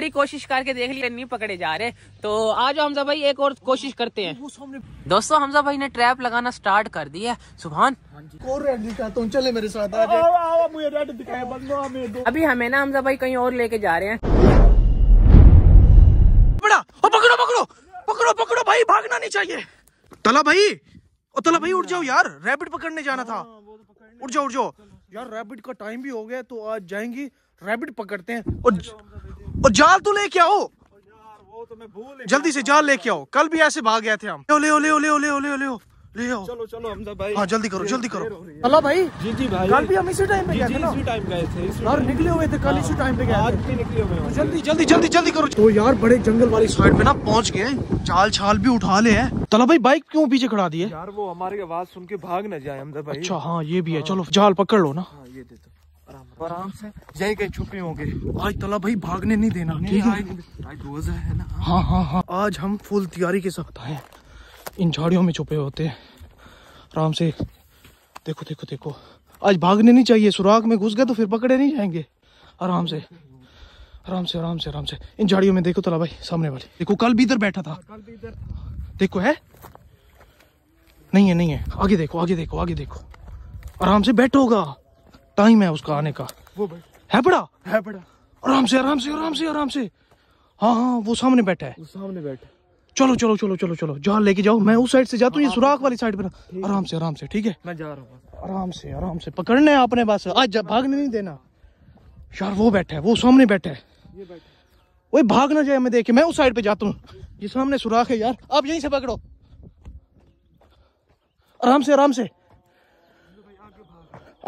बड़ी कोशिश करके देख लिया नहीं पकड़े जा रहे तो आ जाओ हमजा भाई एक और कोशिश करते हैं दोस्तों हमजा भाई ने ट्रैप लगाना स्टार्ट कर दिया है सुबह चले मेरे साथ आ मुझे अभी हमें ना हमजा भाई कहीं और लेके जा रहे हैं पकड़ो पकड़ो पकड़ो पकड़ो भाई भागना नहीं चाहिए तला भाई तला भाई उठ जाओ यार रैबिट पकड़ने जाना था हाँ, तो उठ जाओ उठ जाओ यार रैबिट का टाइम भी हो गया तो आज जाएंगी रैबिट पकड़ते हैं और और जाल तो लेके आओ तो जल्दी से जाल लेके आओ कल भी ऐसे भाग गए थे हम ओले ओले ओले ओले ओले ओले ले आओ चलो चलो भाई हाँ जल्दी करो जल्दी करो अल्लाह भाई जी जी भाई कल भी हम इसी टाइम पे गए थे ना इसी टाइम गए थे और निकले हुए थे कल हाँ, इसी टाइम पे गए आज भी निकले हुए हैं जल्दी जल्दी जल्दी जल्दी करो तो यार बड़े जंगल वाली साइड पे ना पहुंच गए चाल छाल भी उठा ले हैं तला भाई बाइक क्यों पीछे खड़ा दी है यार वो हमारी आवाज सुन के भाग ना जाए हमजा भाई अच्छा हाँ ये भी है हाँ। चलो जाल पकड़ लो ना हाँ, ये दे दो आराम से यही कहीं छुपे होंगे आज तला भाई भागने नहीं देना है आज है ना हाँ हाँ हाँ आज हम फुल तैयारी के साथ आए इन झाड़ियों में छुपे होते हैं आराम से देखो देखो देखो आज भागने नहीं चाहिए सुराख में घुस गए तो फिर पकड़े नहीं जाएंगे आराम से आराम से आराम से आराम से इन झाड़ियों में देखो तला भाई सामने वाले देखो कल भी इधर बैठा था हाँ, कल इधर देखो है नहीं है नहीं है आगे देखो आगे देखो आगे देखो आराम से बैठोगा टाइम है उसका आने का वो है बड़ा है बड़ा आराम से आराम से आराम से आराम से हाँ हाँ वो सामने बैठा है वो सामने बैठा चलो चलो चलो चलो चलो जहाँ लेके जाओ मैं उस साइड से जाता हूँ ये हाँ, सुराख हाँ। वाली साइड पर आराम से आराम से ठीक है मैं जा रहा हूँ आराम से आराम से पकड़ने है आपने पास आज भागने नहीं देना यार वो बैठा है वो सामने बैठा है वही भाग ना जाए मैं देखे मैं उस साइड पे जाता हूँ ये सामने सुराख है यार आप यहीं से पकड़ो आराम से आराम से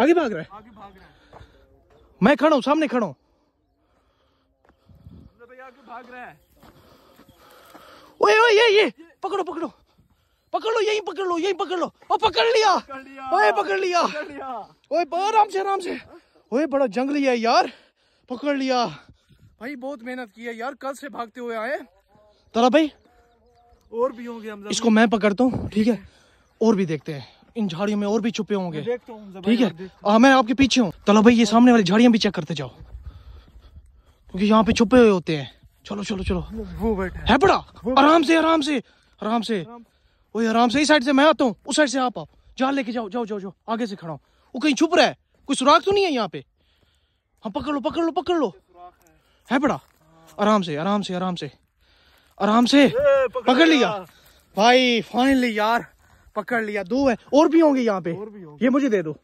आगे भाग रहा है आगे भाग रहा है मैं खड़ा हूँ सामने खड़ा हूँ भाग रहा है ओए ओए ये ये पकड़ो पकड़ो पकड़ लो यही पकड़ लो यही पकड़ लो ओ पकड़ लिया ओए पकड़ लिया ओए आराम से आराम से ओए बड़ा जंगली है यार पकड़ लिया भाई बहुत मेहनत की है यार कल से भागते हुए आए तला भाई और भी होंगे हम इसको मैं पकड़ता हूँ ठीक है और भी देखते हैं इन झाड़ियों में और भी छुपे होंगे ठीक है आ, हाँ, मैं आपके पीछे हूँ चलो भाई ये सामने वाली झाड़ियाँ भी चेक करते जाओ क्योंकि यहाँ पे छुपे हुए होते हैं चलो चलो चलो वो बैठा है बड़ा आराम से आराम से आराम से वही आराम से इस साइड से मैं आता हूँ उस साइड से आप आओ जाल लेके जाओ जाओ जाओ जाओ आगे से खड़ा वो कहीं छुप रहा है कोई सुराख तो नहीं है यहाँ पे हाँ पकड़ लो पकड़ लो पकड़ लो है बड़ा आराम से आराम से आराम से आराम से पकड़ लिया भाई फाइनली यार पकड़ लिया दो है और भी होंगे यहाँ पे और भी ये मुझे दे दो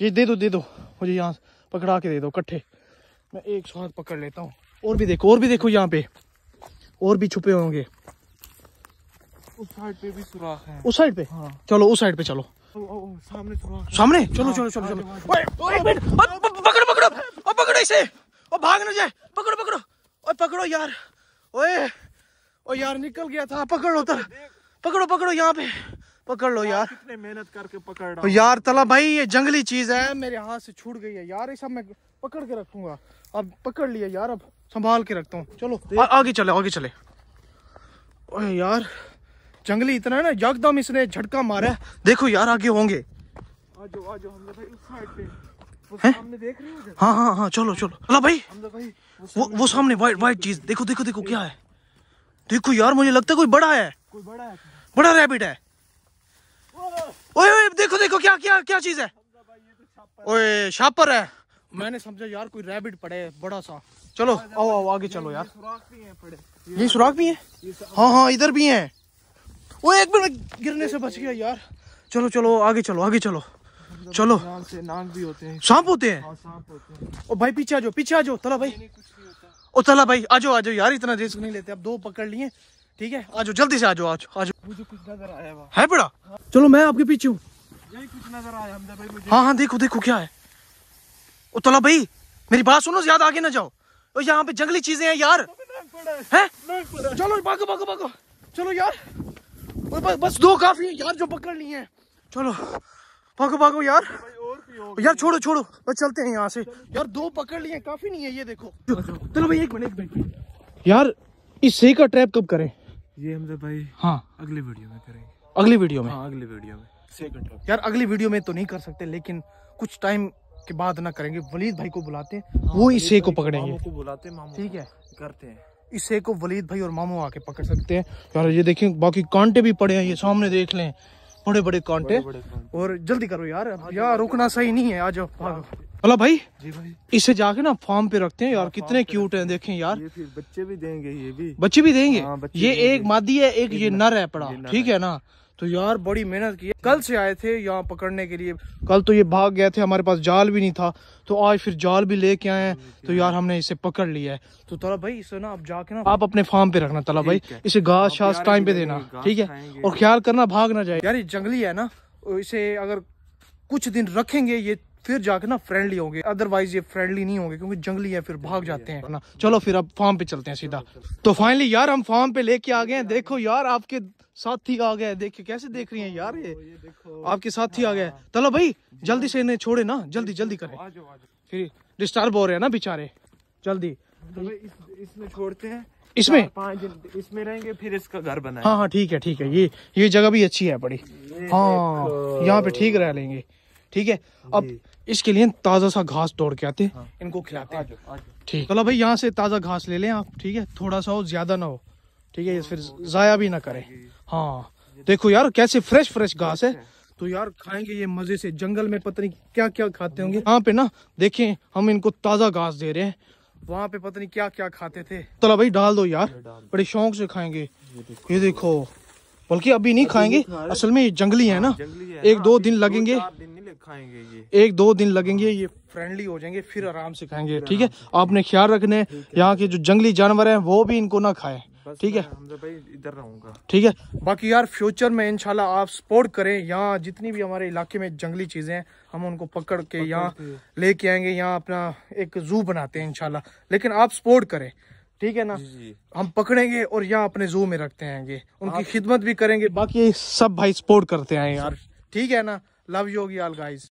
ये दे दो दे दो मुझे यहाँ पकड़ा के दे दो कट्ठे मैं एक साथ पकड़ लेता हूँ और भी देखो और भी देखो यहाँ पे और भी छुपे होंगे उस साइड पे भी सुराख है उस साइड पे हाँ। चलो उस साइड पे चलो सामने सामने चलो चलो चलो चलो पकड़ो पकड़ो ओ पकड़ो इसे ओ भाग ना जाए पकड़ो पकड़ो ओ पकड़ो यार ओए ओ यार निकल गया था पकड़ो उधर पकड़ो पकड़ो यहाँ पे पकड़ लो यार कितने मेहनत करके पकड़ रहा यार तला भाई ये जंगली चीज है मेरे हाथ से छूट गई है यार ऐसा मैं पकड़ के रखूंगा अब पकड़ लिया यार अब संभाल के रखता हूँ चलो आ, आगे चले आगे चले ओए यार जंगली इतना है ना यकदम इसने झटका मारा है देखो यार आगे होंगे आजो, आजो, हाँ हाँ हाँ चलो चलो अला भाई, भाई वो वो सामने वाइट वाइट चीज देखो देखो देखो क्या है देखो यार मुझे लगता है कोई बड़ा है कोई बड़ा है बड़ा रैबिट है ओए ओए देखो देखो क्या क्या क्या चीज है ओए शापर है मैंने समझा यार कोई रैबिट पड़े बड़ा सा चलो हाँ, आओ आओ आगे चलो यार ये सुराख भी है हाँ हाँ इधर भी है वो एक मिनट गिरने से बच गया यार चलो चलो आगे चलो आगे चलो चलो से नाक भी होते हैं हाँ, सांप होते हैं ओ भाई पीछे आ जाओ पीछे आ जाओ तला भाई ओ तला भाई आ जाओ आ जाओ यार इतना रिस्क नहीं लेते अब दो पकड़ लिए ठीक है आज जल्दी से आज आज आज मुझे कुछ नजर आया है बड़ा हाँ। चलो मैं आपके पीछे हूँ कुछ नजर आया हाँ हाँ देखो देखो क्या है ओ तला भाई मेरी बात सुनो ज्यादा आगे ना जाओ यहाँ पे जंगली चीजें हैं यार है चलो भागो भागो भागो चलो यार बस दो काफी है यार जो पकड़ लिए हैं चलो भागो भागो यार यार छोड़ो छोड़ो बस चलते हैं यहाँ से यार दो पकड़ लिए काफी नहीं है ये देखो चलो भाई एक मिनट एक मिनट यार इस सही का ट्रैप कब करें ये तो भाई हाँ अगली वीडियो में करेंगे अगली वीडियो में हाँ अगली वीडियो में यार अगली वीडियो में तो नहीं कर सकते लेकिन कुछ टाइम के बाद ना करेंगे वलीद भाई को बुलाते हैं हाँ, वो इसे को पकड़ेंगे को बुलाते हैं ठीक है करते हैं इसे को वलीद भाई और मामू आके पकड़ सकते हैं यार ये देखें बाकी कांटे भी पड़े हैं ये सामने देख लें बड़े बड़े कांटे और जल्दी करो यार हाँ, यार रुकना सही नहीं है आ जाओ भला भाई जी भाई इसे जाके ना फार्म पे रखते हैं यार हाँ, कितने क्यूट हैं देखें यार ये बच्चे भी देंगे ये भी बच्चे भी देंगे आ, हाँ, बच्चे ये देंगे। एक मादी है एक ये नर है पड़ा ठीक है ना तो यार बड़ी मेहनत की कल से आए थे यहाँ पकड़ने के लिए कल तो ये भाग गए थे हमारे पास जाल भी नहीं था तो आज फिर जाल भी लेके आए हैं तो यार हमने इसे पकड़ लिया है तो तला भाई इसे ना आप जाके ना आप अपने फार्म पे रखना तला भाई इसे घास छास टाइम पे देना ठीक है और ख्याल करना भाग ना जाए यार ये जंगली है ना इसे अगर कुछ दिन रखेंगे ये फिर जाके ना फ्रेंडली होंगे अदरवाइज ये फ्रेंडली नहीं होंगे क्योंकि जंगली है फिर भाग जाते हैं ना चलो फिर अब फार्म पे चलते हैं सीधा तो फाइनली यार हम फार्म पे लेके आ गए हैं देखो यार आपके साथी आ गए देखिए कैसे देख रही हैं यार ये आपके साथी आ गए चलो भाई जल्दी से इन्हें छोड़े ना जल्दी जल्दी करें फिर डिस्टर्ब हो रहे हैं ना बेचारे जल्दी तो इसमें छोड़ते हैं इसमें इसमें रहेंगे फिर इसका घर बना हाँ हाँ ठीक है ठीक है ये ये जगह भी अच्छी है बड़ी हाँ यहाँ पे ठीक रह लेंगे ठीक है अब इसके लिए ताज़ा सा घास तोड़ के आते हाँ। इनको खिलाते हैं ठीक चलो भाई यहाँ से ताज़ा घास ले लें आप ठीक है थोड़ा सा हो ज़्यादा ना हो ठीक है फिर ज़ाया भी ना करे हाँ देखो यार कैसे फ्रेश फ्रेश घास है अच्छा। तो यार खाएंगे ये मज़े से जंगल में पता नहीं क्या क्या खाते होंगे यहाँ पे ना देखें हम इनको ताज़ा घास दे रहे हैं वहाँ पे पता नहीं क्या क्या खाते थे चलो भाई डाल दो यार बड़े शौक से खाएंगे ये देखो बल्कि अभी नहीं खाएंगे असल में ये जंगली है हाँ, ना एक दो हाँ, दिन लगेंगे खाएंगे एक दो दिन लगेंगे ये फ्रेंडली हो जाएंगे फिर आराम से खाएंगे ठीक है आपने ख्याल रखने यहाँ के जो जंगली जानवर हैं वो भी इनको ना खाए ठीक है इधर रहूंगा ठीक है बाकी यार फ्यूचर में इनशाला आप सपोर्ट करें यहाँ जितनी भी हमारे इलाके में जंगली चीजें हैं हम उनको पकड़ के यहाँ लेके आएंगे यहाँ अपना एक जू बनाते हैं इनशाला लेकिन आप सपोर्ट करें ठीक है ना हम पकड़ेंगे और यहाँ अपने जू में रखते हैं उनकी खिदमत भी करेंगे बाकी सब भाई सपोर्ट करते हैं यार ठीक है ना लव योगी आल